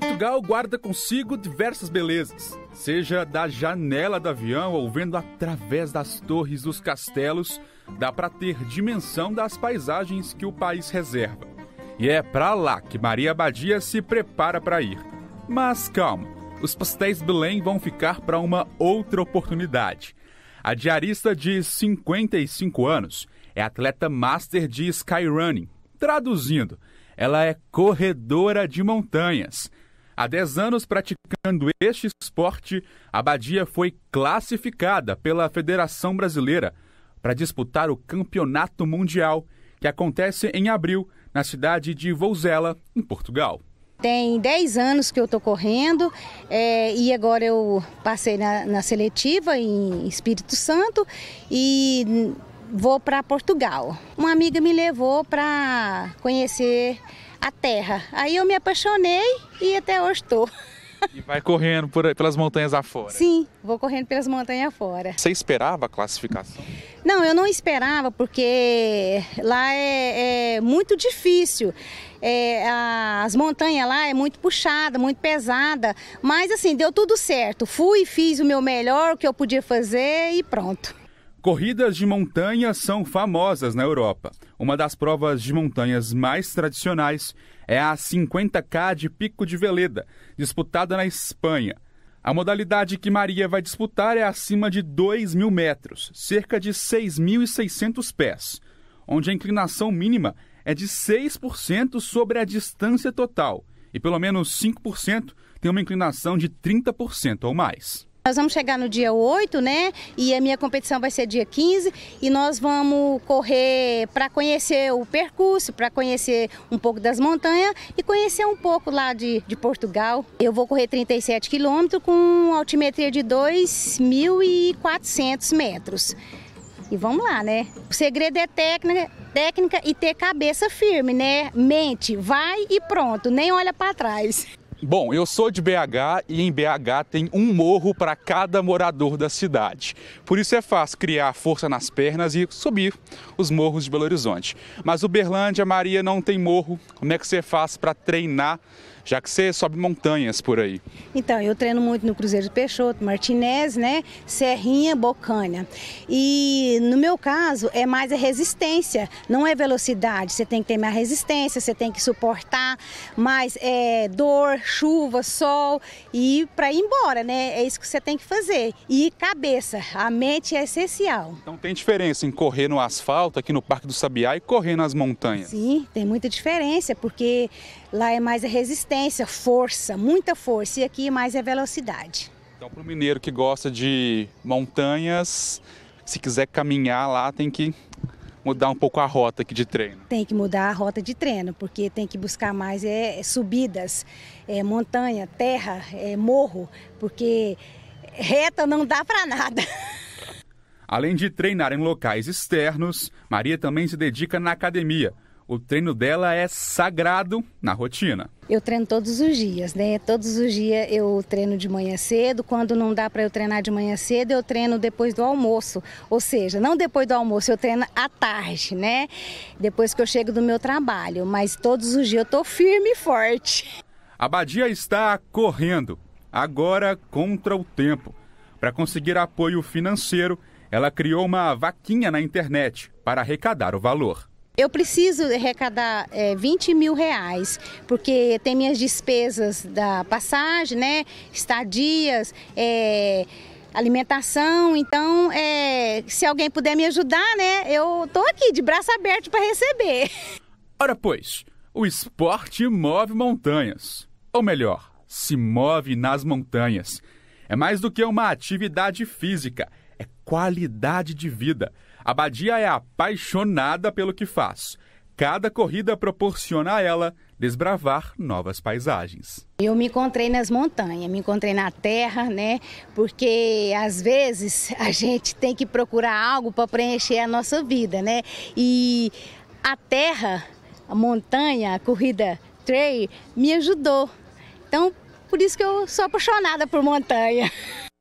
Portugal guarda consigo diversas belezas, seja da janela do avião ou vendo através das torres dos castelos, dá para ter dimensão das paisagens que o país reserva. E é para lá que Maria Abadia se prepara para ir. Mas calma, os pastéis Belém vão ficar para uma outra oportunidade. A diarista de 55 anos é atleta master de skyrunning. Traduzindo, ela é corredora de montanhas. Há 10 anos praticando este esporte, a Badia foi classificada pela Federação Brasileira para disputar o Campeonato Mundial, que acontece em abril na cidade de Vouzela, em Portugal. Tem 10 anos que eu estou correndo é, e agora eu passei na, na seletiva em Espírito Santo e vou para Portugal. Uma amiga me levou para conhecer a terra. Aí eu me apaixonei e até hoje estou. E vai correndo por, pelas montanhas afora. Sim, vou correndo pelas montanhas afora. Você esperava a classificação? Não, eu não esperava, porque lá é, é muito difícil. É, a, as montanhas lá é muito puxada, muito pesada. Mas assim, deu tudo certo. Fui, fiz o meu melhor, o que eu podia fazer e pronto. Corridas de montanha são famosas na Europa. Uma das provas de montanhas mais tradicionais é a 50K de Pico de Veleda, disputada na Espanha. A modalidade que Maria vai disputar é acima de 2 mil metros, cerca de 6.600 pés, onde a inclinação mínima é de 6% sobre a distância total e pelo menos 5% tem uma inclinação de 30% ou mais. Nós vamos chegar no dia 8, né? E a minha competição vai ser dia 15 e nós vamos correr para conhecer o percurso, para conhecer um pouco das montanhas e conhecer um pouco lá de, de Portugal. Eu vou correr 37 quilômetros com altimetria de 2.400 metros. E vamos lá, né? O segredo é técnica, técnica e ter cabeça firme, né? Mente, vai e pronto, nem olha para trás. Bom, eu sou de BH e em BH tem um morro para cada morador da cidade. Por isso é fácil criar força nas pernas e subir os morros de Belo Horizonte. Mas Uberlândia, Maria, não tem morro. Como é que você faz para treinar já que você sobe montanhas por aí? Então, eu treino muito no Cruzeiro Peixoto, Martinez, né? Serrinha, Bocânia. E no meu caso, é mais a resistência, não é velocidade. Você tem que ter mais resistência, você tem que suportar mais é, dor, chuva, sol e para ir embora, né? É isso que você tem que fazer. E cabeça, a mente é essencial. Então tem diferença em correr no asfalto aqui no Parque do Sabiá e correr nas montanhas? Sim, tem muita diferença, porque lá é mais a resistência resistência, força, muita força. E aqui mais é velocidade. Então, para o mineiro que gosta de montanhas, se quiser caminhar lá, tem que mudar um pouco a rota aqui de treino. Tem que mudar a rota de treino, porque tem que buscar mais é, é subidas, é, montanha, terra, é, morro, porque reta não dá para nada. Além de treinar em locais externos, Maria também se dedica na academia, o treino dela é sagrado na rotina. Eu treino todos os dias, né? Todos os dias eu treino de manhã cedo. Quando não dá para eu treinar de manhã cedo, eu treino depois do almoço. Ou seja, não depois do almoço, eu treino à tarde, né? Depois que eu chego do meu trabalho. Mas todos os dias eu tô firme e forte. A Badia está correndo, agora contra o tempo. Para conseguir apoio financeiro, ela criou uma vaquinha na internet para arrecadar o valor. Eu preciso arrecadar é, eh, 20 mil reais, porque tem minhas despesas da passagem, né? Estadias, é, alimentação. Então, é, se alguém puder me ajudar, né? Eu tô aqui de braço aberto para receber. Ora, pois, o esporte move montanhas. Ou melhor, se move nas montanhas. É mais do que uma atividade física qualidade de vida. A Badia é apaixonada pelo que faz. Cada corrida proporciona a ela desbravar novas paisagens. Eu me encontrei nas montanhas, me encontrei na terra, né? Porque às vezes a gente tem que procurar algo para preencher a nossa vida, né? E a terra, a montanha, a corrida trail me ajudou. Então, por isso que eu sou apaixonada por montanha.